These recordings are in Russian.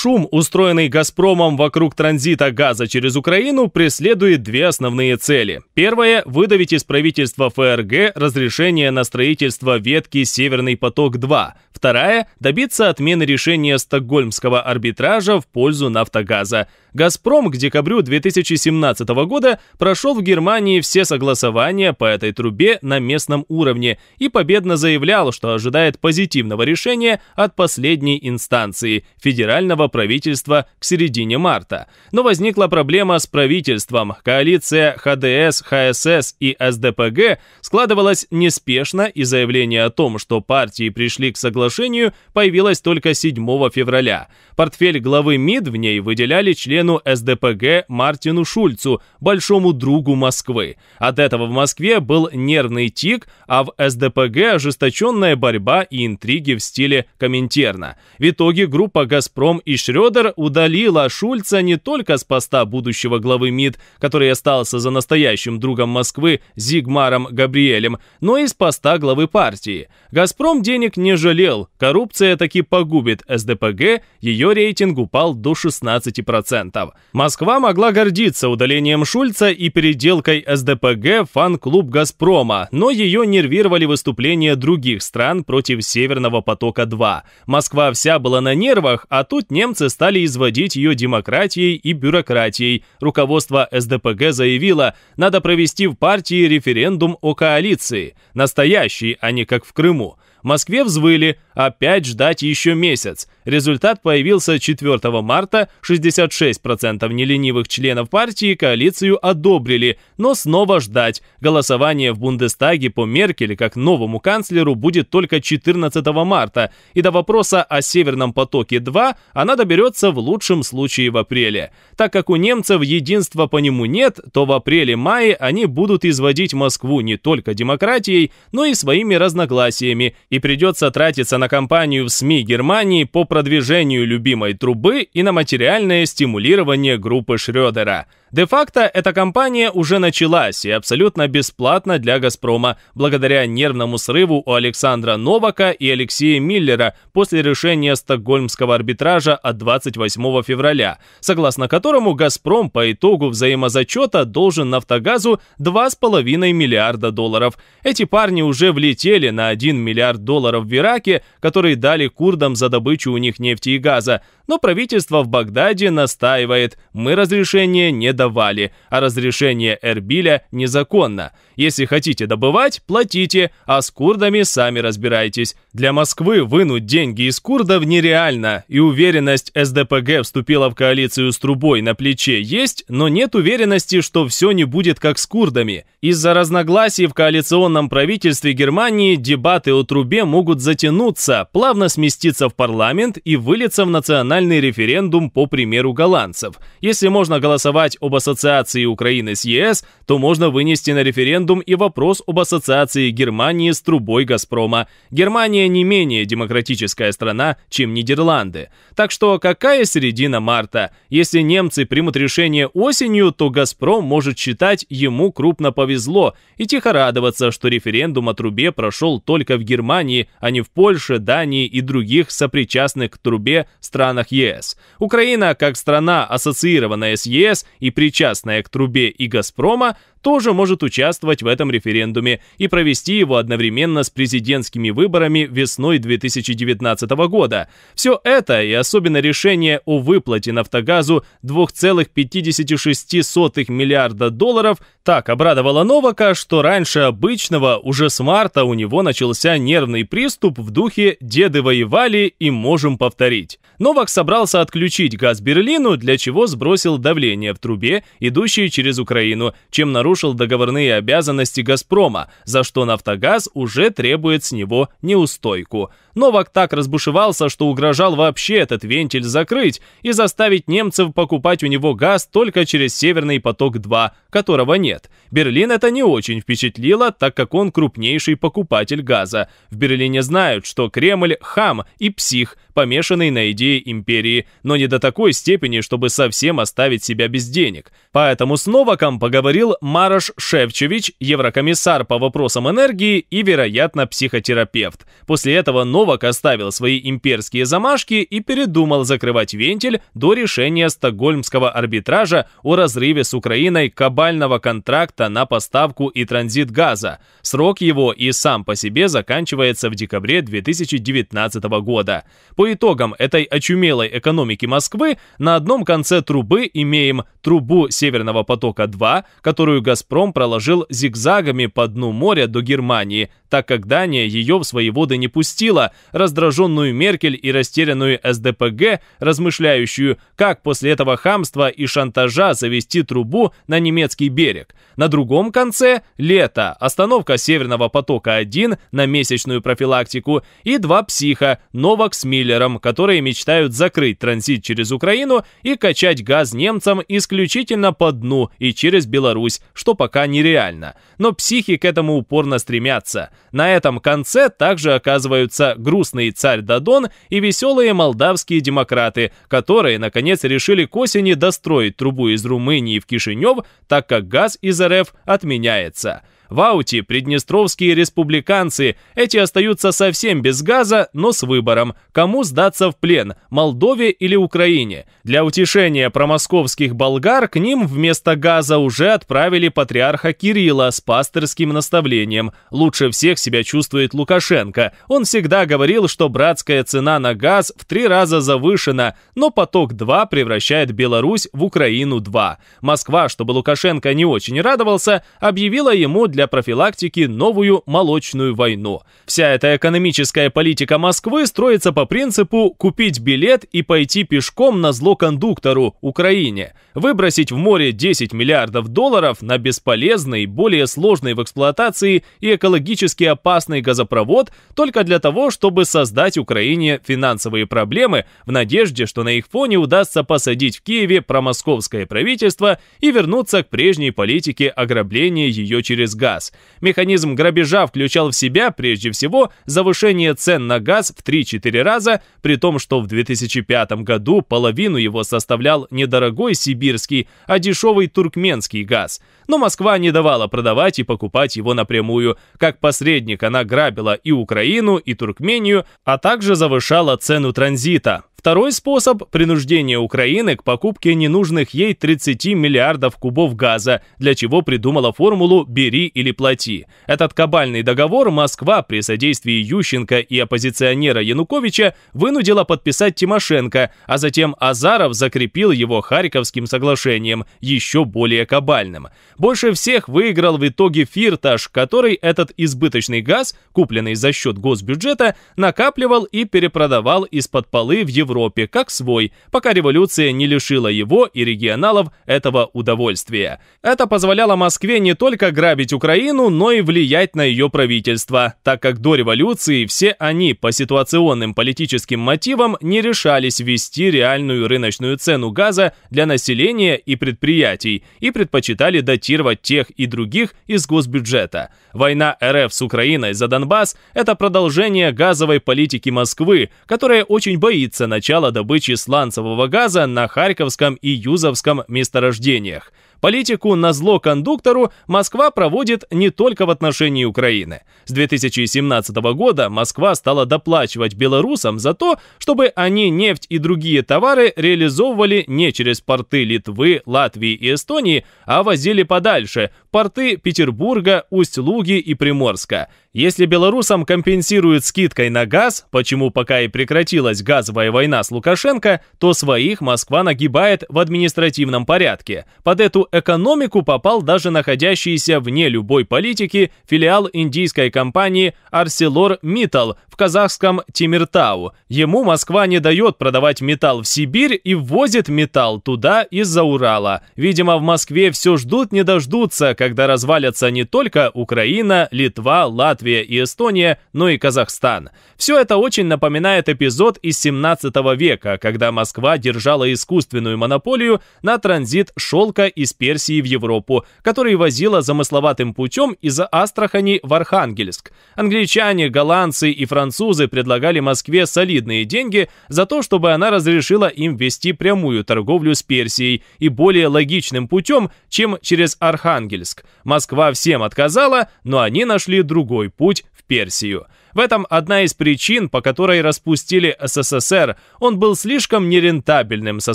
Шум, устроенный «Газпромом» вокруг транзита газа через Украину, преследует две основные цели. Первая – выдавить из правительства ФРГ разрешение на строительство ветки «Северный поток-2». Вторая – добиться отмены решения стокгольмского арбитража в пользу нафтогаза. «Газпром» к декабрю 2017 года прошел в Германии все согласования по этой трубе на местном уровне и победно заявлял, что ожидает позитивного решения от последней инстанции – Федерального правительства к середине марта. Но возникла проблема с правительством. Коалиция ХДС, ХСС и СДПГ складывалась неспешно, и заявление о том, что партии пришли к соглашению, появилось только 7 февраля. Портфель главы МИД в ней выделяли члену СДПГ Мартину Шульцу, большому другу Москвы. От этого в Москве был нервный тик, а в СДПГ ожесточенная борьба и интриги в стиле Коминтерна. В итоге группа «Газпром» и Шредер удалила Шульца не только с поста будущего главы МИД, который остался за настоящим другом Москвы Зигмаром Габриэлем, но и с поста главы партии. «Газпром» денег не жалел, коррупция таки погубит СДПГ, ее рейтинг упал до 16%. Москва могла гордиться удалением Шульца и переделкой СДПГ в фан-клуб «Газпрома», но ее нервировали выступления других стран против «Северного потока-2». Москва вся была на нервах, а тут немцы Немцы стали изводить ее демократией и бюрократией. Руководство СДПГ заявило, надо провести в партии референдум о коалиции, настоящий, а не как в Крыму. Москве взвыли, опять ждать еще месяц. Результат появился 4 марта, 66% неленивых членов партии коалицию одобрили, но снова ждать. Голосование в Бундестаге по Меркель как новому канцлеру будет только 14 марта, и до вопроса о «Северном потоке-2» она доберется в лучшем случае в апреле. Так как у немцев единства по нему нет, то в апреле-мае они будут изводить Москву не только демократией, но и своими разногласиями, и придется тратиться на кампанию в СМИ Германии по продвижению любимой трубы и на материальное стимулирование группы Шрёдера – Де-факто эта кампания уже началась и абсолютно бесплатно для «Газпрома», благодаря нервному срыву у Александра Новака и Алексея Миллера после решения стокгольмского арбитража от 28 февраля, согласно которому «Газпром» по итогу взаимозачета должен «Нафтогазу» 2,5 миллиарда долларов. Эти парни уже влетели на 1 миллиард долларов в Ираке, которые дали курдам за добычу у них нефти и газа, но правительство в Багдаде настаивает, мы разрешение не давали, а разрешение Эрбиля незаконно – если хотите добывать, платите, а с курдами сами разбирайтесь. Для Москвы вынуть деньги из курдов нереально, и уверенность СДПГ вступила в коалицию с трубой на плече есть, но нет уверенности, что все не будет как с курдами. Из-за разногласий в коалиционном правительстве Германии дебаты о трубе могут затянуться, плавно сместиться в парламент и вылиться в национальный референдум по примеру голландцев. Если можно голосовать об ассоциации Украины с ЕС, то можно вынести на референдум референдум и вопрос об ассоциации Германии с трубой «Газпрома». Германия не менее демократическая страна, чем Нидерланды. Так что какая середина марта? Если немцы примут решение осенью, то «Газпром» может считать, ему крупно повезло, и тихо радоваться, что референдум о трубе прошел только в Германии, а не в Польше, Дании и других сопричастных к трубе странах ЕС. Украина, как страна, ассоциированная с ЕС и причастная к трубе и «Газпрома», тоже может участвовать в этом референдуме и провести его одновременно с президентскими выборами весной 2019 года. Все это и особенно решение о выплате «Нафтогазу» 2,56 миллиарда долларов так обрадовало Новака, что раньше обычного уже с марта у него начался нервный приступ в духе «деды воевали и можем повторить». Новак собрался отключить газ Берлину, для чего сбросил давление в трубе, идущей через Украину, чем нарушил нарушил договорные обязанности «Газпрома», за что «Нафтогаз» уже требует с него неустойку. Новак так разбушевался, что угрожал вообще этот вентиль закрыть и заставить немцев покупать у него газ только через «Северный поток-2», которого нет. Берлин это не очень впечатлило, так как он крупнейший покупатель газа. В Берлине знают, что Кремль – хам и псих, помешанный на идее империи, но не до такой степени, чтобы совсем оставить себя без денег. Поэтому с Новаком поговорил Марк Марош Шевчевич, еврокомиссар по вопросам энергии и, вероятно, психотерапевт. После этого Новак оставил свои имперские замашки и передумал закрывать вентиль до решения стокгольмского арбитража о разрыве с Украиной кабального контракта на поставку и транзит газа. Срок его и сам по себе заканчивается в декабре 2019 года. По итогам этой очумелой экономики Москвы на одном конце трубы имеем трубу Северного потока-2, которую «Газпром» проложил зигзагами по дну моря до Германии, так как Дания ее в свои воды не пустила, раздраженную Меркель и растерянную СДПГ, размышляющую, как после этого хамства и шантажа завести трубу на немецкий берег. На другом конце – лето, остановка Северного потока-1 на месячную профилактику и два психа – Новак с Миллером, которые мечтают закрыть транзит через Украину и качать газ немцам исключительно по дну и через Беларусь, что пока нереально. Но психи к этому упорно стремятся. На этом конце также оказываются грустный царь Дадон и веселые молдавские демократы, которые, наконец, решили к осени достроить трубу из Румынии в Кишинев, так как газ из РФ отменяется – в ауте приднестровские республиканцы, эти остаются совсем без газа, но с выбором, кому сдаться в плен, Молдове или Украине. Для утешения промосковских болгар к ним вместо газа уже отправили патриарха Кирилла с пастырским наставлением. Лучше всех себя чувствует Лукашенко. Он всегда говорил, что братская цена на газ в три раза завышена, но «Поток-2» превращает Беларусь в Украину-2. Москва, чтобы Лукашенко не очень радовался, объявила ему для для профилактики новую молочную войну. Вся эта экономическая политика Москвы строится по принципу «купить билет и пойти пешком на зло кондуктору Украине», выбросить в море 10 миллиардов долларов на бесполезный, более сложный в эксплуатации и экологически опасный газопровод только для того, чтобы создать Украине финансовые проблемы в надежде, что на их фоне удастся посадить в Киеве промосковское правительство и вернуться к прежней политике ограбления ее через газ газ. Механизм грабежа включал в себя, прежде всего, завышение цен на газ в 3-4 раза, при том, что в 2005 году половину его составлял недорогой сибирский, а дешевый туркменский газ. Но Москва не давала продавать и покупать его напрямую. Как посредник она грабила и Украину, и Туркмению, а также завышала цену транзита. Второй способ – принуждение Украины к покупке ненужных ей 30 миллиардов кубов газа, для чего придумала формулу «бери или плати». Этот кабальный договор Москва при содействии Ющенко и оппозиционера Януковича вынудила подписать Тимошенко, а затем Азаров закрепил его Харьковским соглашением, еще более кабальным. Больше всех выиграл в итоге Фирташ, который этот избыточный газ, купленный за счет госбюджета, накапливал и перепродавал из-под полы в Европу Европе, как свой, пока революция не лишила его и регионалов этого удовольствия. Это позволяло Москве не только грабить Украину, но и влиять на ее правительство, так как до революции все они по ситуационным политическим мотивам не решались ввести реальную рыночную цену газа для населения и предприятий и предпочитали датировать тех и других из госбюджета. Война РФ с Украиной за Донбасс – это продолжение газовой политики Москвы, которая очень боится на начала добычи сланцевого газа на Харьковском и Юзовском месторождениях. Политику на зло кондуктору Москва проводит не только в отношении Украины. С 2017 года Москва стала доплачивать белорусам за то, чтобы они нефть и другие товары реализовывали не через порты Литвы, Латвии и Эстонии, а возили подальше – порты Петербурга, Усть-Луги и Приморска – если белорусам компенсируют скидкой на газ, почему пока и прекратилась газовая война с Лукашенко, то своих Москва нагибает в административном порядке. Под эту экономику попал даже находящийся вне любой политики филиал индийской компании Arcelor Mittal в казахском Тимиртау. Ему Москва не дает продавать металл в Сибирь и ввозит металл туда из-за Урала. Видимо, в Москве все ждут не дождутся, когда развалятся не только Украина, Литва, Латвия, Латвия и Эстония, но ну и Казахстан. Все это очень напоминает эпизод из 17 века, когда Москва держала искусственную монополию на транзит шелка из Персии в Европу, который возила замысловатым путем из Астрахани в Архангельск. Англичане, голландцы и французы предлагали Москве солидные деньги за то, чтобы она разрешила им вести прямую торговлю с Персией и более логичным путем, чем через Архангельск. Москва всем отказала, но они нашли другой свой путь в Персию. В этом одна из причин, по которой распустили СССР. Он был слишком нерентабельным со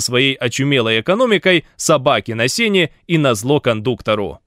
своей очумелой экономикой, собаки на сене и на зло кондуктору.